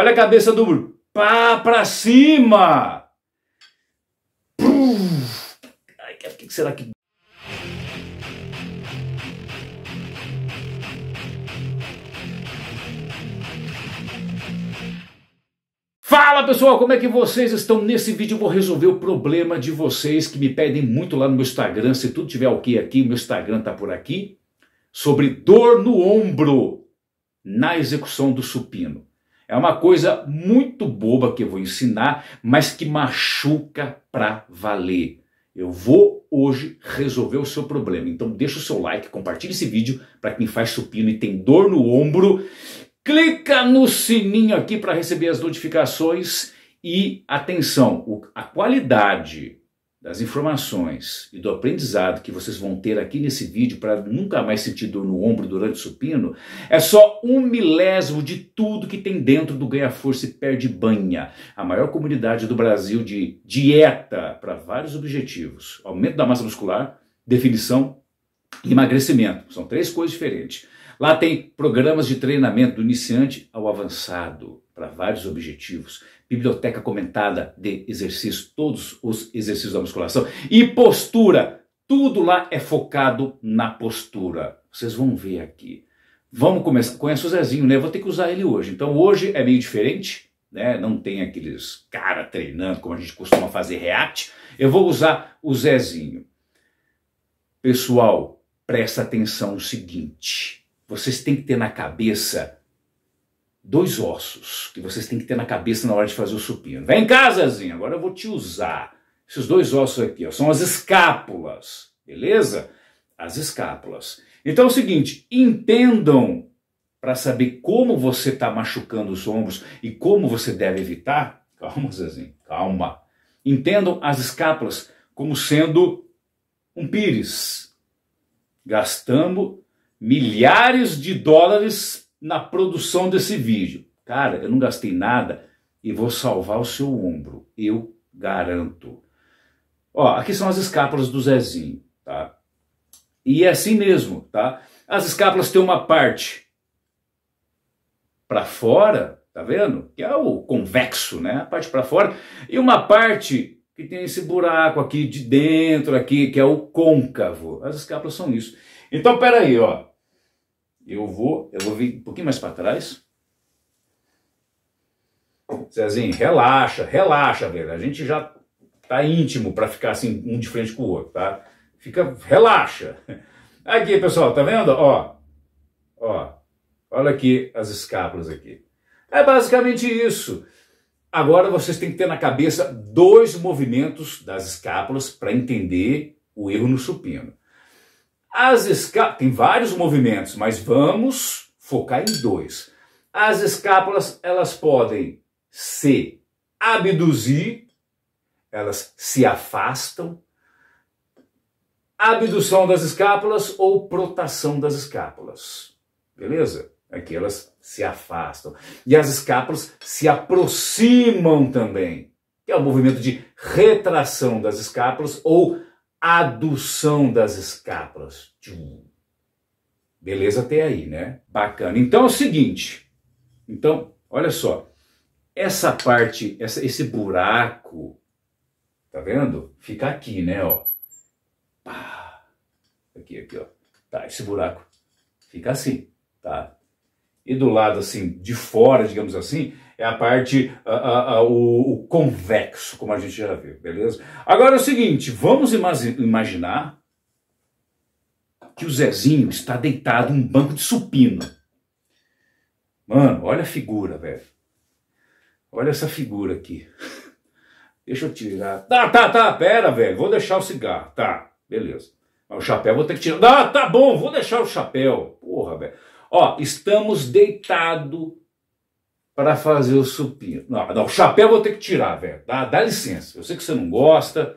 Olha a cabeça do Bruno. Pá, pra cima! Puf. Ai, o que será que Fala pessoal, como é que vocês estão? Nesse vídeo eu vou resolver o problema de vocês que me pedem muito lá no meu Instagram. Se tudo tiver ok aqui, o meu Instagram tá por aqui. Sobre dor no ombro na execução do supino. É uma coisa muito boba que eu vou ensinar, mas que machuca pra valer. Eu vou hoje resolver o seu problema. Então deixa o seu like, compartilha esse vídeo para quem faz supino e tem dor no ombro. Clica no sininho aqui para receber as notificações e atenção, a qualidade das informações e do aprendizado que vocês vão ter aqui nesse vídeo para nunca mais sentir dor no ombro durante o supino, é só um milésimo de tudo que tem dentro do Ganha Força e Perde Banha, a maior comunidade do Brasil de dieta para vários objetivos: aumento da massa muscular, definição e emagrecimento. São três coisas diferentes. Lá tem programas de treinamento do iniciante ao avançado para vários objetivos. Biblioteca comentada de exercícios, todos os exercícios da musculação. E postura, tudo lá é focado na postura. Vocês vão ver aqui. Vamos começar. Conheço o Zezinho, né? Vou ter que usar ele hoje. Então hoje é meio diferente, né? Não tem aqueles cara treinando como a gente costuma fazer react. Eu vou usar o Zezinho. Pessoal, presta atenção o seguinte: vocês têm que ter na cabeça dois ossos que vocês têm que ter na cabeça na hora de fazer o supino. Vem cá, Zezinho, agora eu vou te usar. Esses dois ossos aqui ó, são as escápulas, beleza? As escápulas. Então é o seguinte, entendam para saber como você está machucando os ombros e como você deve evitar. Calma, Zezinho, calma. Entendam as escápulas como sendo um pires. Gastamos milhares de dólares na produção desse vídeo. Cara, eu não gastei nada e vou salvar o seu ombro, eu garanto. Ó, aqui são as escápulas do Zezinho, tá? E é assim mesmo, tá? As escápulas têm uma parte para fora, tá vendo? Que é o convexo, né? A parte para fora e uma parte que tem esse buraco aqui de dentro aqui, que é o côncavo. As escápulas são isso. Então, peraí, ó. Eu vou, eu vou vir um pouquinho mais para trás. Cezinho, relaxa, relaxa, velho. A gente já tá íntimo para ficar assim um de frente com o outro, tá? Fica, relaxa. Aqui, pessoal, tá vendo? Ó, ó, olha aqui as escápulas aqui. É basicamente isso. Agora vocês têm que ter na cabeça dois movimentos das escápulas para entender o erro no supino. As Tem vários movimentos, mas vamos focar em dois. As escápulas, elas podem se abduzir, elas se afastam, abdução das escápulas ou protação das escápulas. Beleza? Aqui elas se afastam. E as escápulas se aproximam também, que é o movimento de retração das escápulas ou adução das escápulas, Beleza até aí, né? Bacana. Então é o seguinte. Então, olha só. Essa parte, essa, esse buraco, tá vendo? Fica aqui, né, ó. Aqui, aqui, ó. Tá, esse buraco fica assim, tá? E do lado, assim, de fora, digamos assim, é a parte, a, a, a, o, o, convexo, como a gente já viu, beleza? Agora é o seguinte, vamos imaginar que o Zezinho está deitado em um banco de supino. Mano, olha a figura, velho. Olha essa figura aqui. Deixa eu tirar. Tá, tá, tá, pera, velho. Vou deixar o cigarro. Tá, beleza. O chapéu vou ter que tirar. Ah, tá bom, vou deixar o chapéu. Porra, velho. Ó, estamos deitado para fazer o supino. Não, não, o chapéu vou ter que tirar, velho. Dá, dá licença. Eu sei que você não gosta,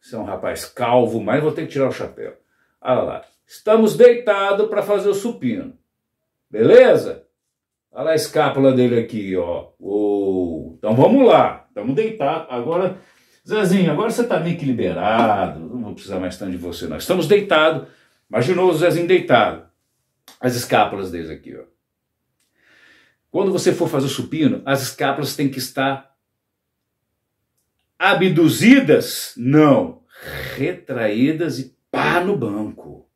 você é um rapaz calvo, mas vou ter que tirar o chapéu. Olha lá. Estamos deitados para fazer o supino. Beleza? Olha lá a escápula dele aqui, ó. Uou. Então vamos lá. Estamos deitados. Agora, Zezinho, agora você está meio que liberado. Não vou precisar mais tanto de você, não. Estamos deitados. Imaginou o Zezinho deitado. As escápulas dele aqui, ó. Quando você for fazer o supino, as escápulas têm que estar abduzidas, não, retraídas e pá no banco.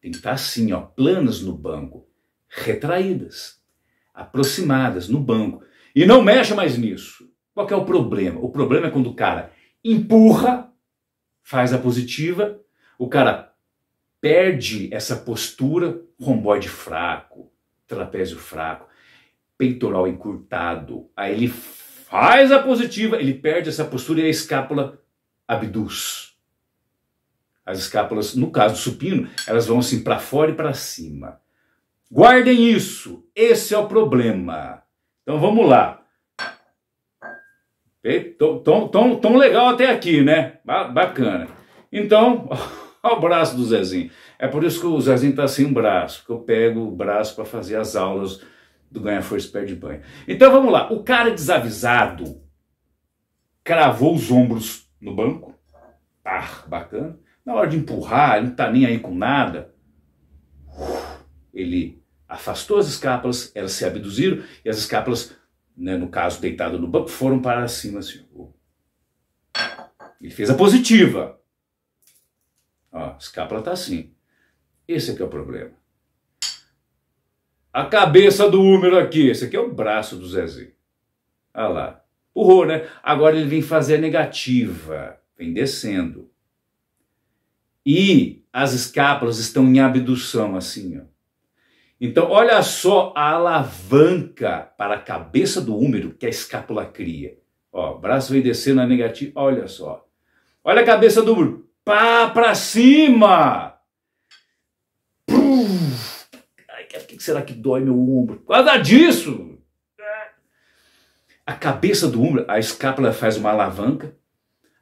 Tem que estar assim, ó, planas no banco, retraídas, aproximadas no banco. E não mexa mais nisso. Qual é o problema? O problema é quando o cara empurra, faz a positiva, o cara perde essa postura, romboide fraco, trapézio fraco, peitoral encurtado. Aí ele faz a positiva, ele perde essa postura e a escápula abduz. As escápulas, no caso do supino, elas vão assim para fora e para cima. Guardem isso, esse é o problema. Então vamos lá. Tão, tão legal até aqui, né? Bacana. Então, o braço do Zezinho. É por isso que o Zezinho está sem braço, que eu pego o braço para fazer as aulas do Ganha Força Pé de Banho. Então vamos lá, o cara desavisado cravou os ombros no banco, ah, bacana. Na hora de empurrar, ele não está nem aí com nada. Ele afastou as escápulas, elas se abduziram e as escápulas, né, no caso deitado no banco, foram para cima assim. Ele fez a positiva. Ó, escápula está assim. Esse aqui é o problema. A cabeça do húmero aqui, esse aqui é o braço do Zezinho. Olha lá. Urrou, né? Agora ele vem fazer negativa, vem descendo. E as escápulas estão em abdução, assim, ó. Então, olha só a alavanca para a cabeça do húmero que a escápula cria. Ó, braço vem descendo a negativa, olha só. Olha a cabeça do húmero. Pá, pra cima! Ai, o que será que dói meu ombro? Nada disso! A cabeça do ombro, a escápula faz uma alavanca,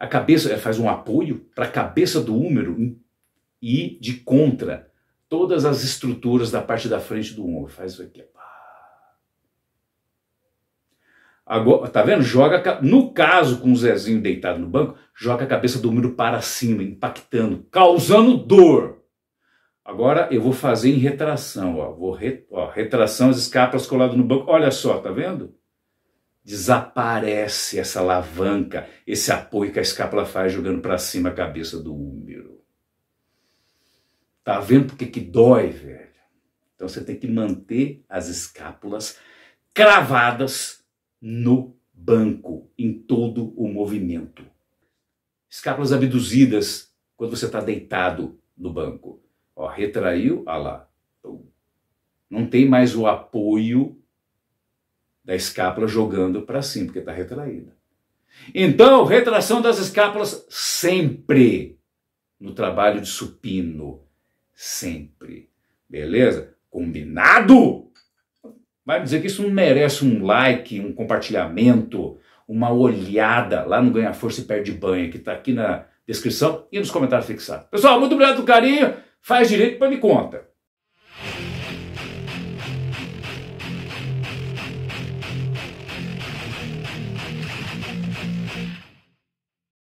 a cabeça faz um apoio para a cabeça do úmero e de contra todas as estruturas da parte da frente do ombro. Faz isso aqui. Agora, tá vendo? Joga, no caso com o Zezinho deitado no banco, joga a cabeça do número para cima, impactando, causando dor. Agora eu vou fazer em retração, ó. Vou re, ó, retração, as escapas coladas no banco. Olha só, tá vendo? Desaparece essa alavanca, esse apoio que a escápula faz jogando para cima a cabeça do húmero. Tá vendo porque que dói, velho? Então você tem que manter as escápulas cravadas no banco, em todo o movimento. Escápulas abduzidas quando você está deitado no banco. Ó, retraiu, olha ah lá. Não tem mais o apoio da escápula jogando para cima, porque está retraída. Então, retração das escápulas sempre no trabalho de supino. Sempre. Beleza? Combinado? Vai me dizer que isso não merece um like, um compartilhamento, uma olhada lá no Ganha Força e Perde Banho, que está aqui na descrição e nos comentários fixados. Pessoal, muito obrigado pelo carinho. Faz direito para me conta.